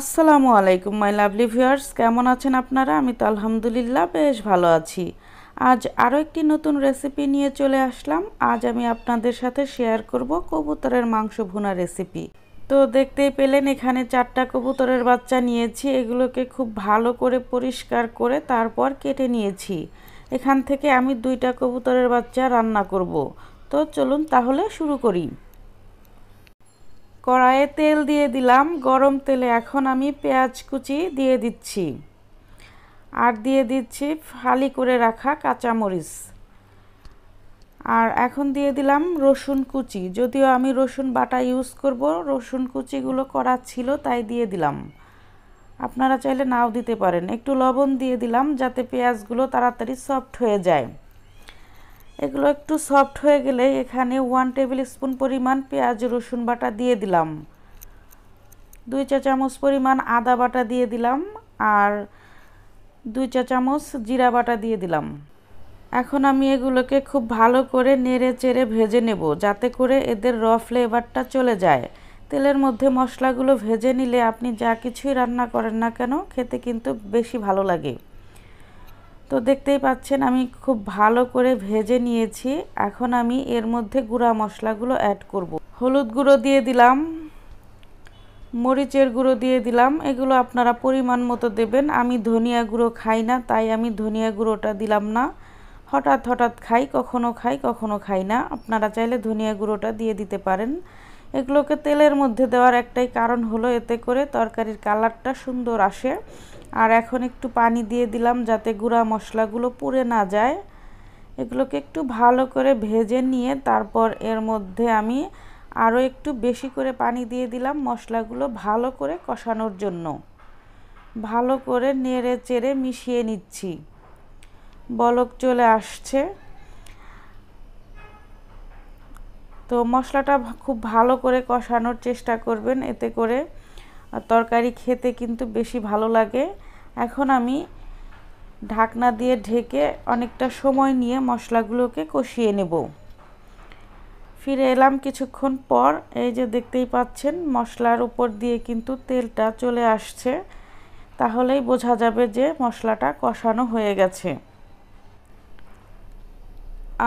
আসসালামু আলাইকুম my lovely viewers কেমন আছেন আপনারা আমি তো আলহামদুলিল্লাহ বেশ ভালো আছি আজ আরও একটি নতুন রেসিপি নিয়ে চলে আসলাম আজ আমি আপনাদের সাথে শেয়ার করব কবুতরের মাংস ভুনা রেসিপি তো দেখতেই পেলেন এখানে চারটা কবুতরের বাচ্চা নিয়েছি এগুলোকে খুব ভালো করে পরিষ্কার করে তারপর কেটে নিয়েছি এখান থেকে আমি দুইটা কবুতরের বাচ্চা রান্না করব তো চলুন তাহলে শুরু করি কড়াইয়ে তেল দিয়ে দিলাম গরম তেলে এখন আমি পেঁয়াজ কুচি দিয়ে দিচ্ছি আর দিয়ে দিচ্ছি ফালি করে রাখা কাঁচামরিচ আর এখন দিয়ে দিলাম রসুন কুচি যদিও আমি রসুন বাটা ইউজ করব রসুন কুচিগুলো করা ছিল তাই দিয়ে দিলাম আপনারা চাইলে নাও দিতে পারেন একটু লবণ দিয়ে দিলাম যাতে পেঁয়াজগুলো তাড়াতাড়ি সফট হয়ে যায় এগুলো একটু সফট হয়ে গেলে এখানে ওয়ান টেবিল স্পুন পরিমাণ পেঁয়াজ রসুন বাটা দিয়ে দিলাম দুই চা চামচ পরিমাণ আদা বাটা দিয়ে দিলাম আর দুই চা চামচ জিরা বাটা দিয়ে দিলাম এখন আমি এগুলোকে খুব ভালো করে নেড়ে চেড়ে ভেজে নেব যাতে করে এদের র ফ্লেভারটা চলে যায় তেলের মধ্যে মশলাগুলো ভেজে নিলে আপনি যা কিছুই রান্না করেন না কেন খেতে কিন্তু বেশি ভালো লাগে তো দেখতেই পাচ্ছেন আমি খুব ভালো করে ভেজে নিয়েছি এখন আমি এর মধ্যে গুঁড়া মশলাগুলো অ্যাড করব। হলুদ গুঁড়ো দিয়ে দিলাম মরিচের গুঁড়ো দিয়ে দিলাম এগুলো আপনারা পরিমাণ মতো দেবেন আমি ধনিয়া গুঁড়ো খাই না তাই আমি ধনিয়া গুঁড়োটা দিলাম না হঠাৎ হঠাৎ খাই কখনো খাই কখনো খাই না আপনারা চাইলে ধনিয়া গুঁড়োটা দিয়ে দিতে পারেন এগুলোকে তেলের মধ্যে দেওয়ার একটাই কারণ হলো এতে করে তরকারির কালারটা সুন্দর আসে আর এখন একটু পানি দিয়ে দিলাম যাতে গুঁড়া মশলাগুলো পুড়ে না যায় এগুলোকে একটু ভালো করে ভেজে নিয়ে তারপর এর মধ্যে আমি আরও একটু বেশি করে পানি দিয়ে দিলাম মশলাগুলো ভালো করে কষানোর জন্য ভালো করে নেড়ে চেড়ে মিশিয়ে নিচ্ছি বলক চলে আসছে তো মশলাটা খুব ভালো করে কষানোর চেষ্টা করবেন এতে করে তরকারি খেতে কিন্তু বেশি ভালো লাগে এখন আমি ঢাকনা দিয়ে ঢেকে অনেকটা সময় নিয়ে মশলাগুলোকে কষিয়ে নেব ফিরে এলাম কিছুক্ষণ পর এই যে দেখতেই পাচ্ছেন মশলার উপর দিয়ে কিন্তু তেলটা চলে আসছে তাহলেই বোঝা যাবে যে মশলাটা কষানো হয়ে গেছে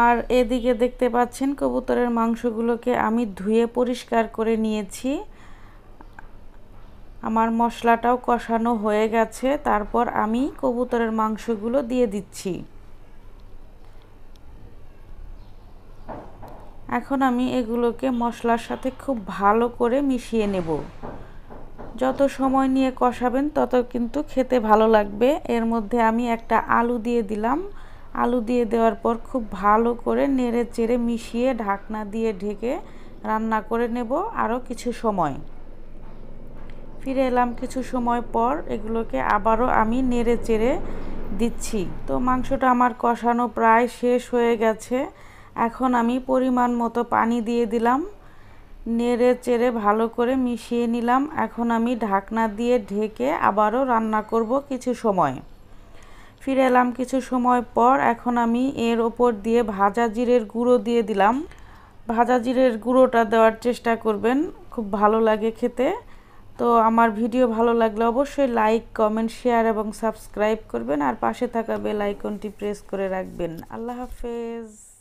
আর এদিকে দেখতে পাচ্ছেন কবুতরের মাংসগুলোকে আমি ধুয়ে পরিষ্কার করে নিয়েছি আমার মশলাটাও কষানো হয়ে গেছে তারপর আমি কবুতরের মাংসগুলো দিয়ে দিচ্ছি এখন আমি এগুলোকে মশলার সাথে খুব ভালো করে মিশিয়ে নেব যত সময় নিয়ে কষাবেন তত কিন্তু খেতে ভালো লাগবে এর মধ্যে আমি একটা আলু দিয়ে দিলাম আলু দিয়ে দেওয়ার পর খুব ভালো করে নেড়ে চেড়ে মিশিয়ে ঢাকনা দিয়ে ঢেকে রান্না করে নেব আরও কিছু সময় ফিরে এলাম কিছু সময় পর এগুলোকে আবারও আমি নেড়ে চেড়ে দিচ্ছি তো মাংসটা আমার কষানো প্রায় শেষ হয়ে গেছে এখন আমি পরিমাণ মতো পানি দিয়ে দিলাম নেড়ে চেড়ে ভালো করে মিশিয়ে নিলাম এখন আমি ঢাকনা দিয়ে ঢেকে আবারও রান্না করব কিছু সময় ফিরে এলাম কিছু সময় পর এখন আমি এর ওপর দিয়ে ভাজা জিরের গুঁড়ো দিয়ে দিলাম ভাজা জিরের গুঁড়োটা দেওয়ার চেষ্টা করবেন খুব ভালো লাগে খেতে তো আমার ভিডিও ভালো লাগলে অবশ্যই লাইক কমেন্ট শেয়ার এবং সাবস্ক্রাইব করবেন আর পাশে থাকা বেল আইকনটি প্রেস করে রাখবেন আল্লাহ হাফেজ